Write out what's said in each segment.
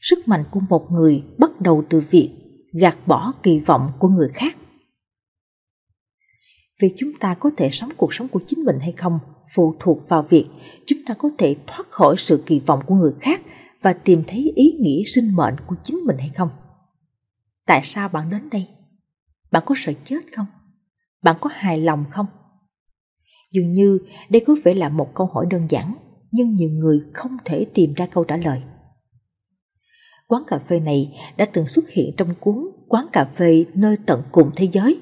sức mạnh của một người bắt đầu từ việc gạt bỏ kỳ vọng của người khác việc chúng ta có thể sống cuộc sống của chính mình hay không phụ thuộc vào việc chúng ta có thể thoát khỏi sự kỳ vọng của người khác và tìm thấy ý nghĩa sinh mệnh của chính mình hay không tại sao bạn đến đây bạn có sợ chết không bạn có hài lòng không dường như đây có vẻ là một câu hỏi đơn giản nhưng nhiều người không thể tìm ra câu trả lời Quán cà phê này đã từng xuất hiện trong cuốn Quán cà phê nơi tận cùng thế giới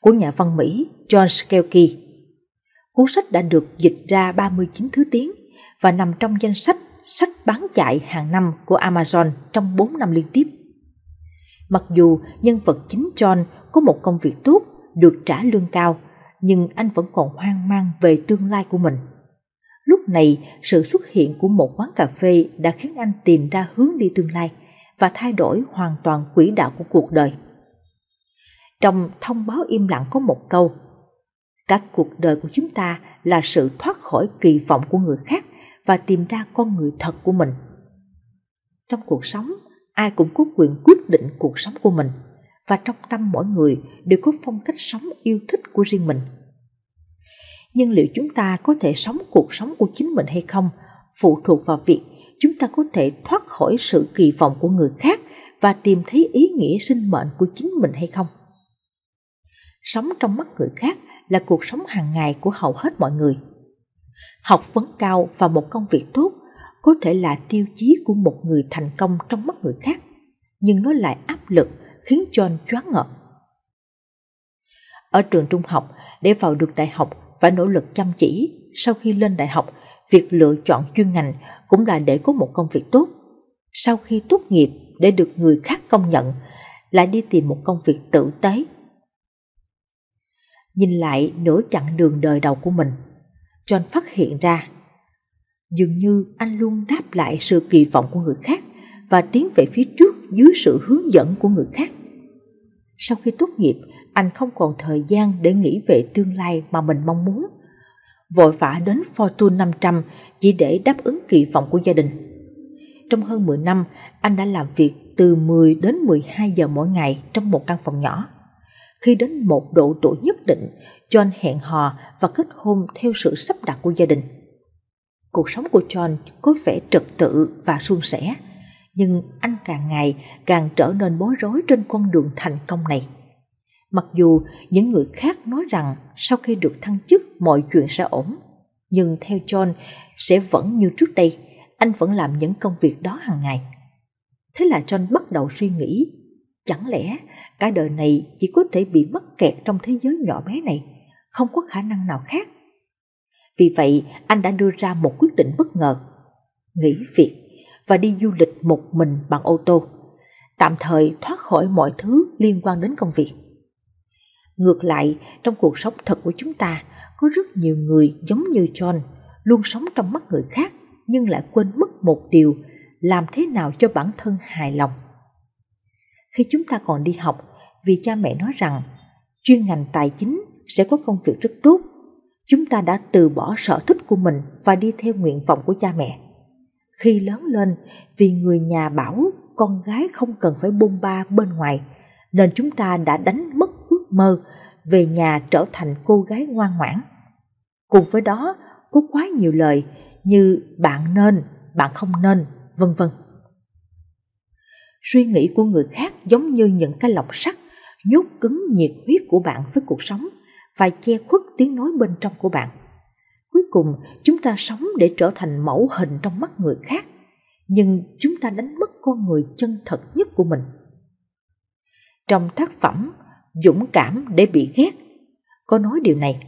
của nhà văn Mỹ John Skelke. Cuốn sách đã được dịch ra 39 thứ tiếng và nằm trong danh sách sách bán chạy hàng năm của Amazon trong 4 năm liên tiếp. Mặc dù nhân vật chính John có một công việc tốt, được trả lương cao, nhưng anh vẫn còn hoang mang về tương lai của mình. Lúc này, sự xuất hiện của một quán cà phê đã khiến anh tìm ra hướng đi tương lai và thay đổi hoàn toàn quỹ đạo của cuộc đời. Trong thông báo im lặng có một câu, các cuộc đời của chúng ta là sự thoát khỏi kỳ vọng của người khác và tìm ra con người thật của mình. Trong cuộc sống, ai cũng có quyền quyết định cuộc sống của mình và trong tâm mỗi người đều có phong cách sống yêu thích của riêng mình nhưng liệu chúng ta có thể sống cuộc sống của chính mình hay không phụ thuộc vào việc chúng ta có thể thoát khỏi sự kỳ vọng của người khác và tìm thấy ý nghĩa sinh mệnh của chính mình hay không sống trong mắt người khác là cuộc sống hàng ngày của hầu hết mọi người học vấn cao và một công việc tốt có thể là tiêu chí của một người thành công trong mắt người khác nhưng nó lại áp lực khiến cho anh choáng ngợp ở trường trung học để vào được đại học và nỗ lực chăm chỉ sau khi lên đại học, việc lựa chọn chuyên ngành cũng là để có một công việc tốt. Sau khi tốt nghiệp để được người khác công nhận, lại đi tìm một công việc tử tế. Nhìn lại nửa chặng đường đời đầu của mình, John phát hiện ra, dường như anh luôn đáp lại sự kỳ vọng của người khác và tiến về phía trước dưới sự hướng dẫn của người khác. Sau khi tốt nghiệp, anh không còn thời gian để nghĩ về tương lai mà mình mong muốn. Vội vã đến Fortune 500 chỉ để đáp ứng kỳ vọng của gia đình. Trong hơn 10 năm, anh đã làm việc từ 10 đến 12 giờ mỗi ngày trong một căn phòng nhỏ. Khi đến một độ tuổi nhất định, John hẹn hò và kết hôn theo sự sắp đặt của gia đình. Cuộc sống của John có vẻ trật tự và suôn sẻ, nhưng anh càng ngày càng trở nên bối rối trên con đường thành công này. Mặc dù những người khác nói rằng sau khi được thăng chức mọi chuyện sẽ ổn, nhưng theo John sẽ vẫn như trước đây, anh vẫn làm những công việc đó hàng ngày. Thế là John bắt đầu suy nghĩ, chẳng lẽ cả đời này chỉ có thể bị mắc kẹt trong thế giới nhỏ bé này, không có khả năng nào khác. Vì vậy, anh đã đưa ra một quyết định bất ngờ, nghỉ việc và đi du lịch một mình bằng ô tô, tạm thời thoát khỏi mọi thứ liên quan đến công việc. Ngược lại, trong cuộc sống thật của chúng ta, có rất nhiều người giống như John, luôn sống trong mắt người khác nhưng lại quên mất một điều, làm thế nào cho bản thân hài lòng. Khi chúng ta còn đi học, vì cha mẹ nói rằng chuyên ngành tài chính sẽ có công việc rất tốt, chúng ta đã từ bỏ sở thích của mình và đi theo nguyện vọng của cha mẹ. Khi lớn lên, vì người nhà bảo con gái không cần phải bôn ba bên ngoài, nên chúng ta đã đánh mất mơ về nhà trở thành cô gái ngoan ngoãn. Cùng với đó có quá nhiều lời như bạn nên, bạn không nên, vân vân. Suy nghĩ của người khác giống như những cái lọc sắt nhốt cứng nhiệt huyết của bạn với cuộc sống và che khuất tiếng nói bên trong của bạn. Cuối cùng, chúng ta sống để trở thành mẫu hình trong mắt người khác, nhưng chúng ta đánh mất con người chân thật nhất của mình. Trong tác phẩm dũng cảm để bị ghét. Có nói điều này.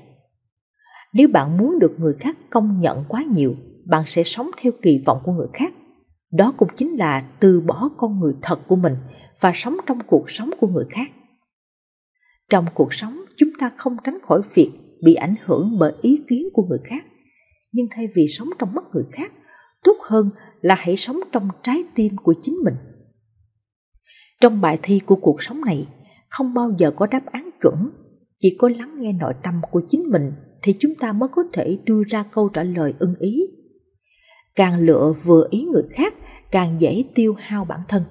Nếu bạn muốn được người khác công nhận quá nhiều, bạn sẽ sống theo kỳ vọng của người khác. Đó cũng chính là từ bỏ con người thật của mình và sống trong cuộc sống của người khác. Trong cuộc sống, chúng ta không tránh khỏi việc bị ảnh hưởng bởi ý kiến của người khác. Nhưng thay vì sống trong mắt người khác, tốt hơn là hãy sống trong trái tim của chính mình. Trong bài thi của cuộc sống này, không bao giờ có đáp án chuẩn chỉ có lắng nghe nội tâm của chính mình thì chúng ta mới có thể đưa ra câu trả lời ưng ý càng lựa vừa ý người khác càng dễ tiêu hao bản thân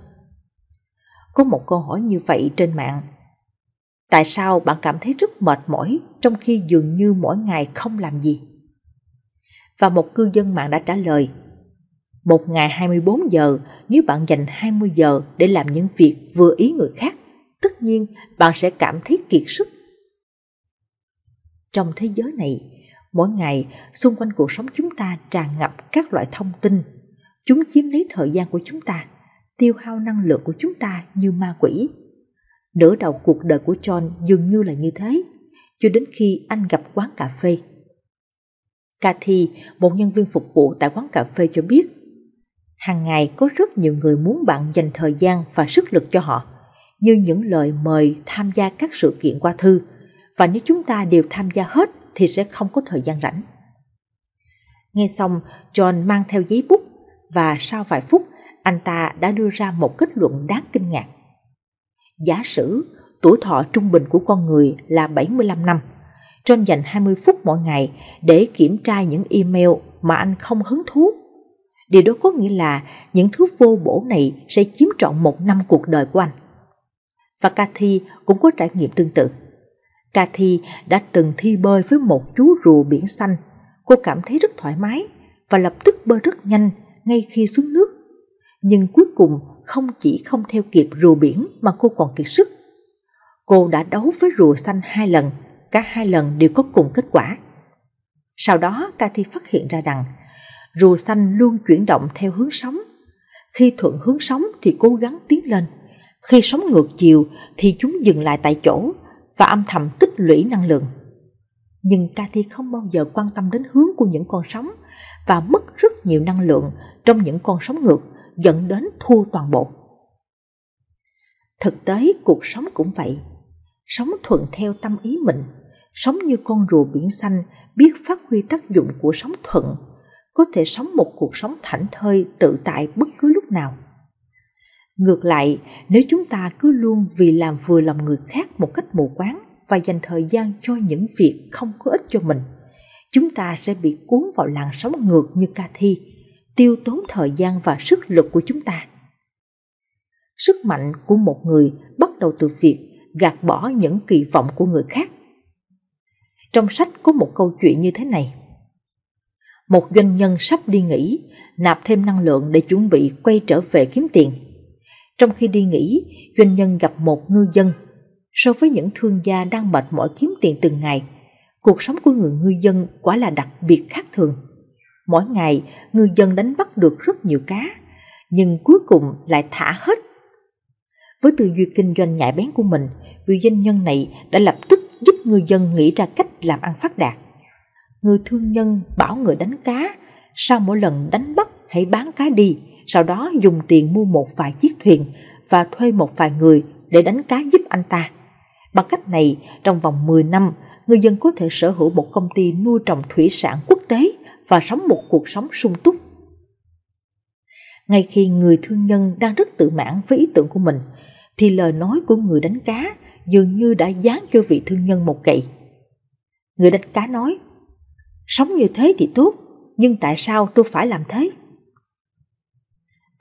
có một câu hỏi như vậy trên mạng tại sao bạn cảm thấy rất mệt mỏi trong khi dường như mỗi ngày không làm gì và một cư dân mạng đã trả lời một ngày 24 giờ nếu bạn dành 20 giờ để làm những việc vừa ý người khác tất nhiên bạn sẽ cảm thấy kiệt sức. Trong thế giới này, mỗi ngày xung quanh cuộc sống chúng ta tràn ngập các loại thông tin. Chúng chiếm lấy thời gian của chúng ta, tiêu hao năng lượng của chúng ta như ma quỷ. Nửa đầu cuộc đời của John dường như là như thế, cho đến khi anh gặp quán cà phê. Cathy, một nhân viên phục vụ tại quán cà phê cho biết, hàng ngày có rất nhiều người muốn bạn dành thời gian và sức lực cho họ như những lời mời tham gia các sự kiện qua thư và nếu chúng ta đều tham gia hết thì sẽ không có thời gian rảnh. Nghe xong, John mang theo giấy bút và sau vài phút anh ta đã đưa ra một kết luận đáng kinh ngạc. Giả sử tuổi thọ trung bình của con người là 75 năm, John dành 20 phút mỗi ngày để kiểm tra những email mà anh không hứng thú. Điều đó có nghĩa là những thứ vô bổ này sẽ chiếm trọn một năm cuộc đời của anh và Cathy cũng có trải nghiệm tương tự. Cathy đã từng thi bơi với một chú rùa biển xanh. Cô cảm thấy rất thoải mái và lập tức bơi rất nhanh ngay khi xuống nước. Nhưng cuối cùng không chỉ không theo kịp rùa biển mà cô còn kiệt sức. Cô đã đấu với rùa xanh hai lần, cả hai lần đều có cùng kết quả. Sau đó Cathy phát hiện ra rằng rùa xanh luôn chuyển động theo hướng sóng. Khi thuận hướng sóng thì cố gắng tiến lên – khi sóng ngược chiều thì chúng dừng lại tại chỗ và âm thầm tích lũy năng lượng. Nhưng Cathy không bao giờ quan tâm đến hướng của những con sóng và mất rất nhiều năng lượng trong những con sóng ngược dẫn đến thua toàn bộ. Thực tế cuộc sống cũng vậy. Sống thuận theo tâm ý mình, sống như con rùa biển xanh biết phát huy tác dụng của sóng thuận, có thể sống một cuộc sống thảnh thơi tự tại bất cứ lúc nào. Ngược lại, nếu chúng ta cứ luôn vì làm vừa lòng người khác một cách mù quáng và dành thời gian cho những việc không có ích cho mình, chúng ta sẽ bị cuốn vào làn sóng ngược như ca thi, tiêu tốn thời gian và sức lực của chúng ta. Sức mạnh của một người bắt đầu từ việc gạt bỏ những kỳ vọng của người khác. Trong sách có một câu chuyện như thế này. Một doanh nhân sắp đi nghỉ, nạp thêm năng lượng để chuẩn bị quay trở về kiếm tiền trong khi đi nghỉ, doanh nhân gặp một ngư dân. So với những thương gia đang mệt mỏi kiếm tiền từng ngày, cuộc sống của người ngư dân quả là đặc biệt khác thường. Mỗi ngày, ngư dân đánh bắt được rất nhiều cá, nhưng cuối cùng lại thả hết. Với tư duy kinh doanh nhạy bén của mình, vị doanh nhân này đã lập tức giúp người dân nghĩ ra cách làm ăn phát đạt. Người thương nhân bảo người đánh cá, sau mỗi lần đánh bắt hãy bán cá đi, sau đó dùng tiền mua một vài chiếc thuyền và thuê một vài người để đánh cá giúp anh ta. Bằng cách này, trong vòng 10 năm, người dân có thể sở hữu một công ty nuôi trồng thủy sản quốc tế và sống một cuộc sống sung túc. Ngay khi người thương nhân đang rất tự mãn với ý tưởng của mình, thì lời nói của người đánh cá dường như đã dán cho vị thương nhân một gậy. Người đánh cá nói, sống như thế thì tốt, nhưng tại sao tôi phải làm thế?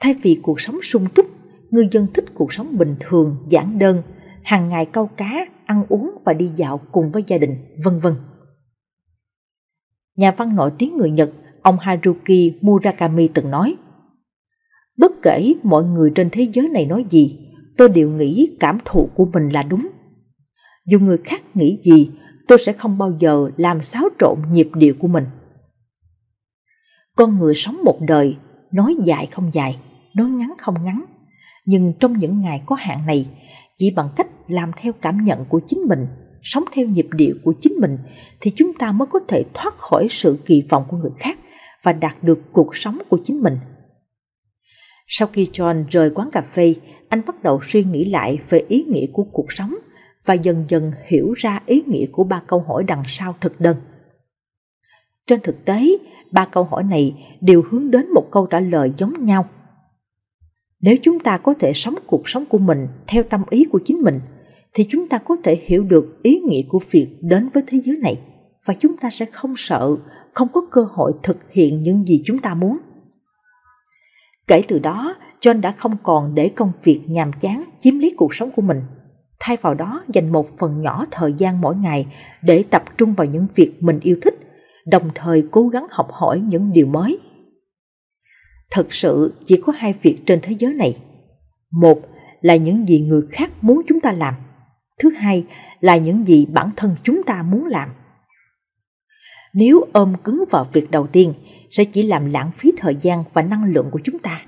Thay vì cuộc sống sung túc, ngư dân thích cuộc sống bình thường, giản đơn, hàng ngày câu cá, ăn uống và đi dạo cùng với gia đình, vân vân. Nhà văn nổi tiếng người Nhật, ông Haruki Murakami từng nói, Bất kể mọi người trên thế giới này nói gì, tôi đều nghĩ cảm thụ của mình là đúng. Dù người khác nghĩ gì, tôi sẽ không bao giờ làm xáo trộn nhịp điệu của mình. Con người sống một đời, nói dài không dài, nói ngắn không ngắn nhưng trong những ngày có hạn này chỉ bằng cách làm theo cảm nhận của chính mình sống theo nhịp điệu của chính mình thì chúng ta mới có thể thoát khỏi sự kỳ vọng của người khác và đạt được cuộc sống của chính mình sau khi john rời quán cà phê anh bắt đầu suy nghĩ lại về ý nghĩa của cuộc sống và dần dần hiểu ra ý nghĩa của ba câu hỏi đằng sau thực đơn trên thực tế ba câu hỏi này đều hướng đến một câu trả lời giống nhau nếu chúng ta có thể sống cuộc sống của mình theo tâm ý của chính mình, thì chúng ta có thể hiểu được ý nghĩa của việc đến với thế giới này và chúng ta sẽ không sợ, không có cơ hội thực hiện những gì chúng ta muốn. Kể từ đó, John đã không còn để công việc nhàm chán chiếm lấy cuộc sống của mình. Thay vào đó, dành một phần nhỏ thời gian mỗi ngày để tập trung vào những việc mình yêu thích, đồng thời cố gắng học hỏi những điều mới thật sự chỉ có hai việc trên thế giới này. Một là những gì người khác muốn chúng ta làm. Thứ hai là những gì bản thân chúng ta muốn làm. Nếu ôm cứng vào việc đầu tiên sẽ chỉ làm lãng phí thời gian và năng lượng của chúng ta.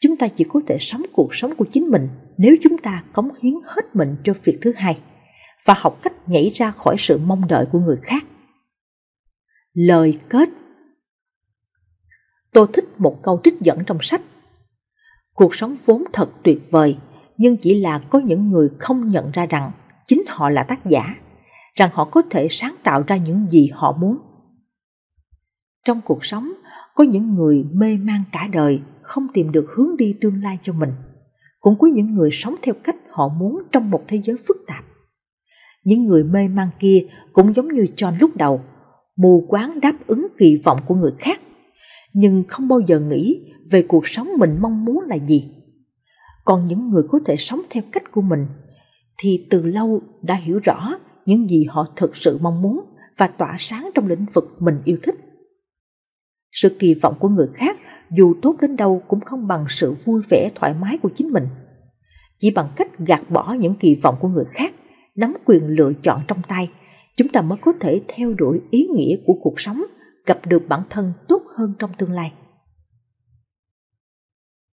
Chúng ta chỉ có thể sống cuộc sống của chính mình nếu chúng ta cống hiến hết mình cho việc thứ hai và học cách nhảy ra khỏi sự mong đợi của người khác. Lời kết Tôi thích một câu trích dẫn trong sách. Cuộc sống vốn thật tuyệt vời, nhưng chỉ là có những người không nhận ra rằng chính họ là tác giả, rằng họ có thể sáng tạo ra những gì họ muốn. Trong cuộc sống, có những người mê man cả đời, không tìm được hướng đi tương lai cho mình. Cũng có những người sống theo cách họ muốn trong một thế giới phức tạp. Những người mê man kia cũng giống như John lúc đầu, mù quáng đáp ứng kỳ vọng của người khác nhưng không bao giờ nghĩ về cuộc sống mình mong muốn là gì còn những người có thể sống theo cách của mình thì từ lâu đã hiểu rõ những gì họ thực sự mong muốn và tỏa sáng trong lĩnh vực mình yêu thích sự kỳ vọng của người khác dù tốt đến đâu cũng không bằng sự vui vẻ thoải mái của chính mình chỉ bằng cách gạt bỏ những kỳ vọng của người khác nắm quyền lựa chọn trong tay chúng ta mới có thể theo đuổi ý nghĩa của cuộc sống gặp được bản thân tốt hơn trong tương lai